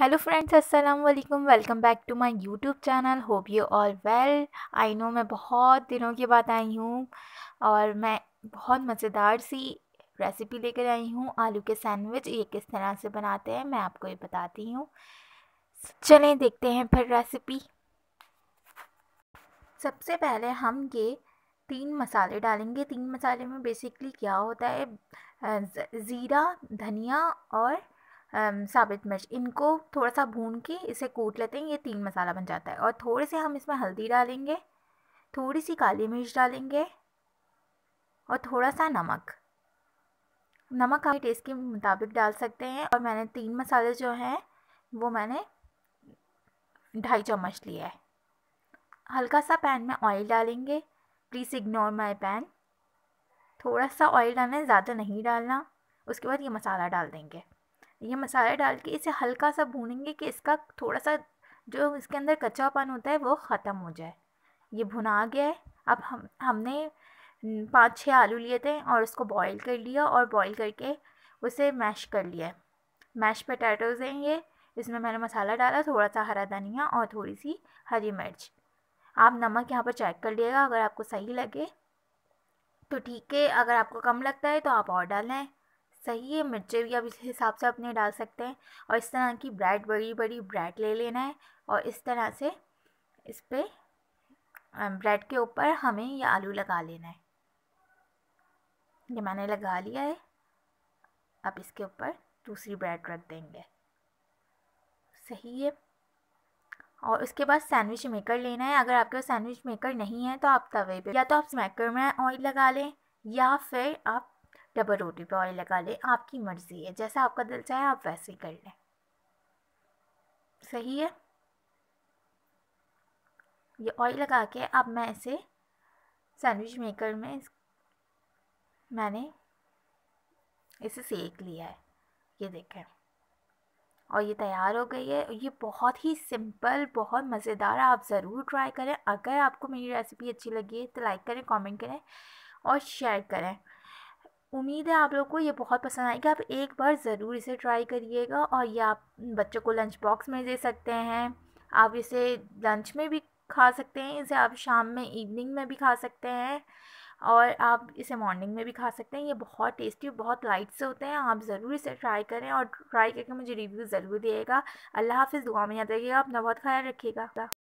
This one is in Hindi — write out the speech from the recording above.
हेलो फ्रेंड्स अस्सलाम वालेकुम welcome back to my YouTube channel hope you all well I know मैं बहुत दिनों के बाद आई हूँ और मैं बहुत मज़ेदार सी रेसिपी लेकर आई हूँ आलू के सैंडविच ये किस तरह से बनाते हैं मैं आपको ये बताती हूँ चलें देखते हैं फिर रेसिपी सबसे पहले हम ये तीन मसाले डालेंगे तीन मसाले में बेसिकली क्या होता है ज़ीरा धनिया और साबित मिर्च इनको थोड़ा सा भून के इसे कूट लेते हैं ये तीन मसाला बन जाता है और थोड़े से हम इसमें हल्दी डालेंगे थोड़ी सी काली मिर्च डालेंगे और थोड़ा सा नमक नमक आप टेस्ट के मुताबिक डाल सकते हैं और मैंने तीन मसाले जो हैं वो मैंने ढाई चम्मच लिया है हल्का सा पैन में ऑयल डालेंगे प्लीज़ इग्नोर माई पैन थोड़ा सा ऑयल डालना है ज़्यादा नहीं डालना उसके बाद ये मसाला डाल देंगे ये मसाला डाल के इसे हल्का सा भूनेंगे कि इसका थोड़ा सा जो इसके अंदर कच्चापन होता है वो ख़त्म हो जाए ये भुना गया है अब हम हमने पाँच छः आलू लिए थे और उसको बॉईल कर लिया और बॉईल करके उसे मैश कर लिया मैश पटेटोज़ हैं ये इसमें मैंने मसाला डाला थोड़ा सा हरा धनिया और थोड़ी सी हरी मिर्च आप नमक यहाँ पर चेक कर लिएगा अगर आपको सही लगे तो ठीक है अगर आपको कम लगता है तो आप और डालें सही है मिर्चे भी आप इस हिसाब से अपने डाल सकते हैं और इस तरह की ब्रेड बड़ी बड़ी ब्रेड ले लेना है और इस तरह से इस पर ब्रेड के ऊपर हमें ये आलू लगा लेना है ये मैंने लगा लिया है अब इसके ऊपर दूसरी ब्रेड रख देंगे सही है और उसके बाद सैंडविच मेकर लेना है अगर आपके पास सैंडविच मेकर नहीं है तो आप तवे पे या तो आप स्मैकर में ऑयल लगा लें या फिर आप डबल रोटी पे ऑयल लगा लें आपकी मर्ज़ी है जैसा आपका दिल चाहे आप वैसे ही कर लें सही है ये ऑयल लगा के अब मैं इसे सैंडविच मेकर में मैंने इसे सेक लिया है ये देखें और ये तैयार हो गई है ये बहुत ही सिंपल बहुत मज़ेदार आप ज़रूर ट्राई करें अगर आपको मेरी रेसिपी अच्छी लगी है तो लाइक करें कमेंट करें और शेयर करें उम्मीद है आप लोग को ये बहुत पसंद आएगा आप एक बार ज़रूर इसे ट्राई करिएगा और ये आप बच्चों को लंच बॉक्स में दे सकते हैं आप इसे लंच में भी खा सकते हैं इसे आप शाम में इवनिंग में भी खा सकते हैं और आप इसे मॉर्निंग में भी खा सकते हैं ये बहुत टेस्टी बहुत लाइट से होते हैं आप ज़रूर इसे ट्राई करें और ट्राई करके मुझे रिव्यू ज़रूर दिएगा अल्लाह हाफिज़ दुआ में याद रखिएगा अपना बहुत ख्याल रखिएगा